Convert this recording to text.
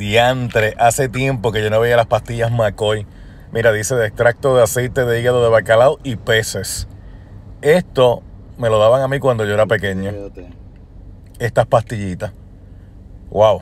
Diantre, hace tiempo que yo no veía las pastillas McCoy. Mira, dice de extracto de aceite de hígado de bacalao y peces. Esto me lo daban a mí cuando yo era pequeño. Estas pastillitas. Wow.